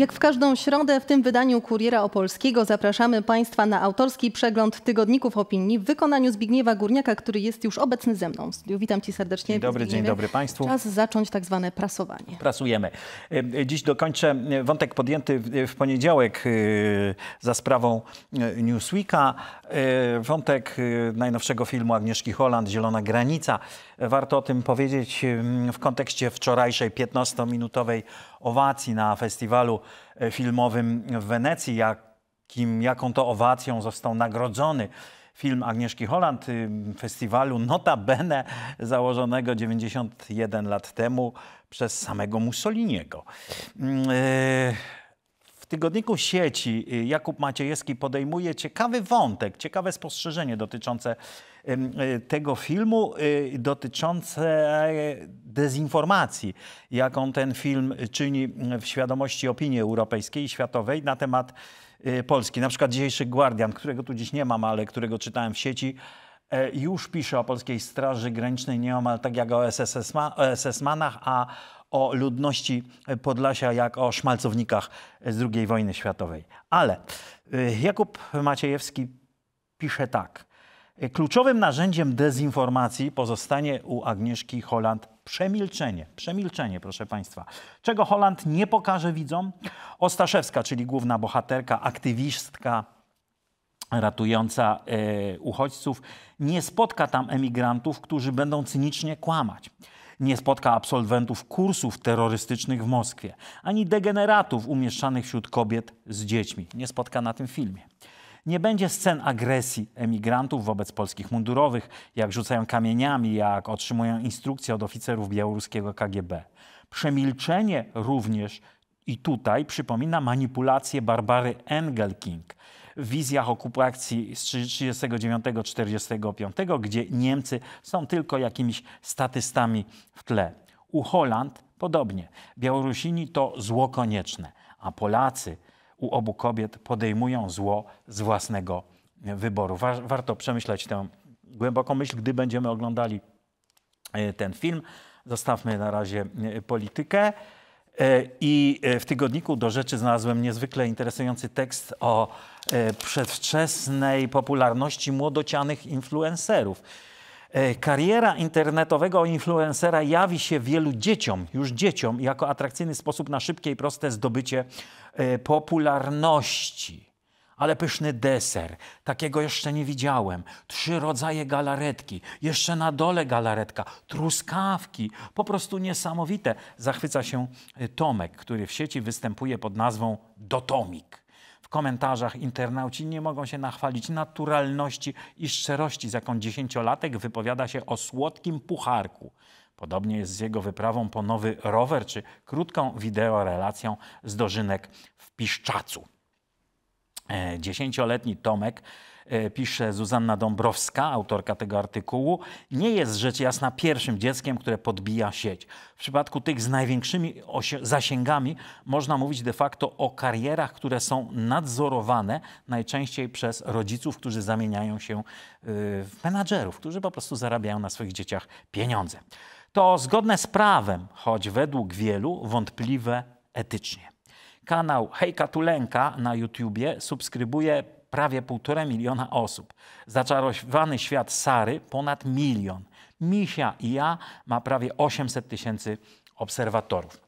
Jak w każdą środę w tym wydaniu Kuriera Opolskiego zapraszamy Państwa na autorski przegląd tygodników opinii w wykonaniu Zbigniewa Górniaka, który jest już obecny ze mną. Witam Ci serdecznie. Dzień dobry, dzień dobry Państwu. Czas zacząć tak zwane prasowanie. Prasujemy. E, dziś dokończę e, wątek podjęty w poniedziałek e, za sprawą Newsweeka. Wątek najnowszego filmu Agnieszki Holland, Zielona Granica. Warto o tym powiedzieć w kontekście wczorajszej 15-minutowej owacji na festiwalu E, filmowym w Wenecji, jakim, jaką to owacją został nagrodzony film Agnieszki Holland, y, festiwalu notabene założonego 91 lat temu przez samego Mussoliniego. Yy tygodniku sieci y, Jakub Maciejewski podejmuje ciekawy wątek, ciekawe spostrzeżenie dotyczące y, tego filmu, y, dotyczące dezinformacji, jaką ten film czyni mm, w świadomości opinii europejskiej i światowej na temat Polski. Na przykład dzisiejszy Guardian, którego tu dziś nie mam, ale którego czytałem w sieci, e, już pisze o Polskiej Straży Granicznej nieomal tak jak o SS-manach, a o ludności Podlasia, jak o szmalcownikach z II wojny światowej. Ale y, Jakub Maciejewski pisze tak. Kluczowym narzędziem dezinformacji pozostanie u Agnieszki Holland przemilczenie. Przemilczenie, proszę Państwa. Czego Holland nie pokaże widzom? Ostaszewska, czyli główna bohaterka, aktywistka ratująca y, uchodźców, nie spotka tam emigrantów, którzy będą cynicznie kłamać nie spotka absolwentów kursów terrorystycznych w Moskwie, ani degeneratów umieszczanych wśród kobiet z dziećmi. Nie spotka na tym filmie. Nie będzie scen agresji emigrantów wobec polskich mundurowych, jak rzucają kamieniami, jak otrzymują instrukcje od oficerów białoruskiego KGB. Przemilczenie również i tutaj przypomina manipulację Barbary Engelking, wizjach okupacji z 1939-1945, gdzie Niemcy są tylko jakimiś statystami w tle. U Holand podobnie. Białorusini to zło konieczne, a Polacy u obu kobiet podejmują zło z własnego wyboru. warto przemyśleć tę głęboką myśl, gdy będziemy oglądali e, ten film. Zostawmy na razie e, politykę. E, I e, w tygodniku do rzeczy znalazłem niezwykle interesujący tekst o e, przedwczesnej popularności młodocianych influencerów. Kariera internetowego influencera jawi się wielu dzieciom, już dzieciom, jako atrakcyjny sposób na szybkie i proste zdobycie popularności ale pyszny deser. Takiego jeszcze nie widziałem. Trzy rodzaje galaretki. Jeszcze na dole galaretka. Truskawki. Po prostu niesamowite. Zachwyca się y, Tomek, który w sieci występuje pod nazwą Dotomik. W komentarzach internauci nie mogą się nachwalić naturalności i szczerości, z jaką dziesięciolatek wypowiada się o słodkim pucharku. Podobnie jest z jego wyprawą po nowy rower czy krótką wideorelacją z dożynek w Piszczacu. E, dziesięcioletni Tomek, e, pisze Zuzanna Dąbrowska, autorka tego artykułu, nie jest rzecz jasna pierwszym dzieckiem, które podbija sieć. W przypadku tych z największymi zasięgami można mówić de facto o karierach, które są nadzorowane najczęściej przez rodziców, którzy zamieniają się e, w menadżerów, którzy po prostu zarabiają na swoich dzieciach pieniądze. To zgodne z prawem, choć według wielu wątpliwe etycznie. Kanał Hejka Tulenka na YouTubie subskrybuje prawie półtora miliona osób. Zaczarowany świat Sary ponad milion. Misia i ja ma prawie 800 tysięcy obserwatorów.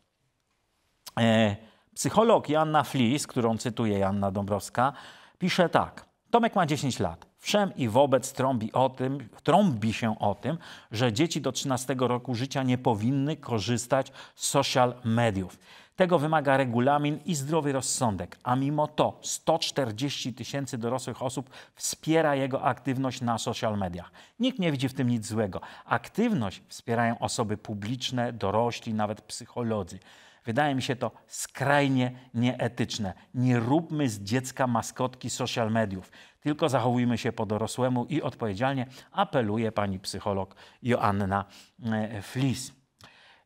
E, psycholog Janna Flis, którą cytuje Janna Dąbrowska, pisze tak. Tomek ma 10 lat wszem i wobec trąbi o tym, trąbi się o tym, że dzieci do 13 roku życia nie powinny korzystać z social mediów. Tego wymaga regulamin i zdrowy rozsądek, a mimo to 140 tysięcy dorosłych osób wspiera jego aktywność na social mediach. Nikt nie widzi w tym nic złego. Aktywność wspierają osoby publiczne, dorośli, nawet psycholodzy. Wydaje mi się to skrajnie nieetyczne. Nie róbmy z dziecka maskotki social mediów. Tylko zachowujmy się po dorosłemu i odpowiedzialnie, apeluje pani psycholog Joanna e, Flis.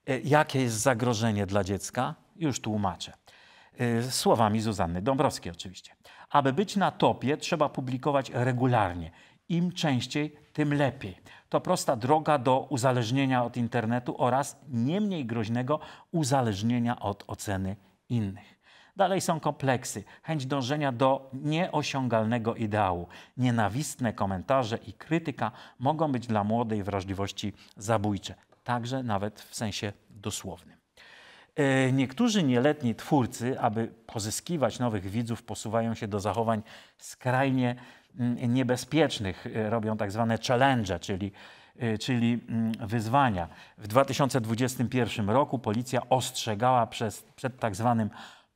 E, jakie jest zagrożenie dla dziecka? Już tłumaczę. E, słowami Zuzanny Dąbrowskiej oczywiście. Aby być na topie, trzeba publikować regularnie im częściej, tym lepiej. To prosta droga do uzależnienia od internetu oraz nie mniej groźnego uzależnienia od oceny innych. Dalej są kompleksy, chęć dążenia do nieosiągalnego ideału. Nienawistne komentarze i krytyka mogą być dla młodej wrażliwości zabójcze, także nawet w sensie dosłownym. E, niektórzy nieletni twórcy, aby pozyskiwać nowych widzów, posuwają się do zachowań skrajnie Y, niebezpiecznych y, robią tak zwane challenge, czyli, y, czyli mm, wyzwania. W 2021 roku policja ostrzegała przez, przed tak zwanym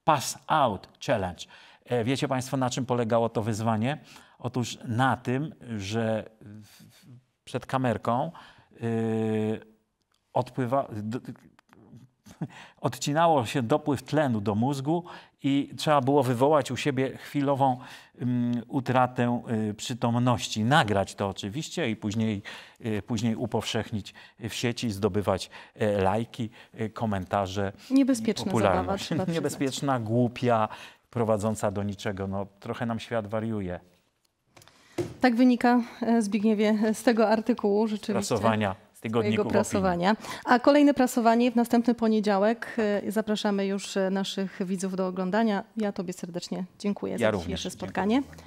pass out challenge. E, wiecie Państwo, na czym polegało to wyzwanie? Otóż na tym, że przed kamerką yy, odpływa, odcinało się dopływ tlenu do mózgu i trzeba było wywołać u siebie chwilową um, utratę y, przytomności, nagrać to oczywiście i później, y, później upowszechnić w sieci, zdobywać y, lajki, e, komentarze. Niebezpieczna zabawa. Niebezpieczna, głupia, prowadząca do niczego. No, trochę nam świat wariuje. Tak wynika, e, Zbigniewie, z tego artykułu rzeczywiście. Prasowania. Twojego prasowania. A kolejne prasowanie w następny poniedziałek. E, zapraszamy już e, naszych widzów do oglądania. Ja Tobie serdecznie dziękuję ja za dzisiejsze spotkanie. Dziękuję.